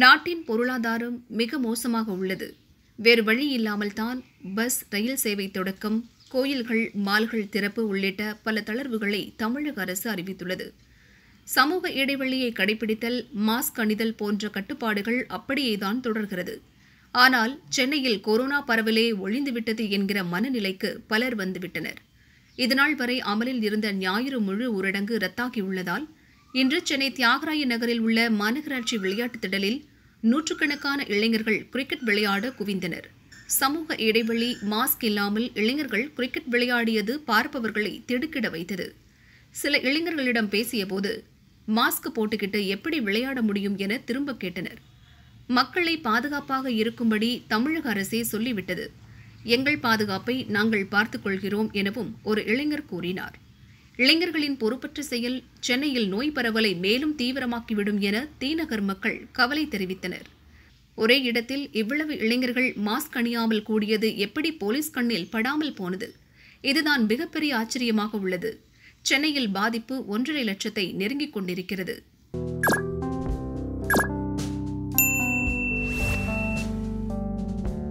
நாட்டின் பொருளாதாரம் மிக மோசமாக உள்ளது வேறு வழி இல்லாமல் தான் பஸ் ரயில் சேவை தொடக்கம் கோயில்கள் மால்கள் திறப்பு உள்ளிட்ட பல தளர்வுகளை தமிழக அரசு அறிவித்துள்ளது சமூக இடைவெளியை கடைபிடித்தல் மாஸ்க் அணிதல் போன்ற கட்டுப்பாடுகள் அப்படியேதான் தொடர்கிறது ஆனால் சென்னையில் கொரோனா பரவலே ஒழிந்துவிட்டது என்கிற மனநிலைக்கு பலர் வந்துவிட்டனர் இதனால் வரை அமலில் இருந்த ஞாயிறு முழு ஊரடங்கு ரத்தாகியுள்ளதால் இன்று சென்னை தியாகராய நகரில் உள்ள மாநகராட்சி விளையாட்டுத் திடலில் நூற்றுக்கணக்கான இளைஞர்கள் கிரிக்கெட் விளையாட குவிந்தனர் சமூக இடைவெளி மாஸ்க் இல்லாமல் இளைஞர்கள் கிரிக்கெட் விளையாடியது பார்ப்பவர்களை திடுக்கிட வைத்தது சில இளைஞர்களிடம் பேசியபோது மாஸ்க் போட்டுக்கிட்டு எப்படி விளையாட முடியும் என திரும்ப கேட்டனர் மக்களை பாதுகாப்பாக இருக்கும்படி தமிழக அரசே சொல்லிவிட்டது எங்கள் பாதுகாப்பை நாங்கள் பார்த்துக்கொள்கிறோம் எனவும் ஒரு இளைஞர் கூறினார் இளைஞர்களின் பொறுப்பற்ற செயல் சென்னையில் நோய் பரவலை மேலும் தீவிரமாக்கிவிடும் என தீநகர் மக்கள் கவலை தெரிவித்தனர் ஒரே இடத்தில் இவ்வளவு இளைஞர்கள் மாஸ்க் அணியாமல் கூடியது எப்படி போலீஸ் கண்ணில் படாமல் போனது இதுதான் மிகப்பெரிய ஆச்சரியமாக உள்ளது சென்னையில் பாதிப்பு ஒன்றரை லட்சத்தை நெருங்கிக் கொண்டிருக்கிறது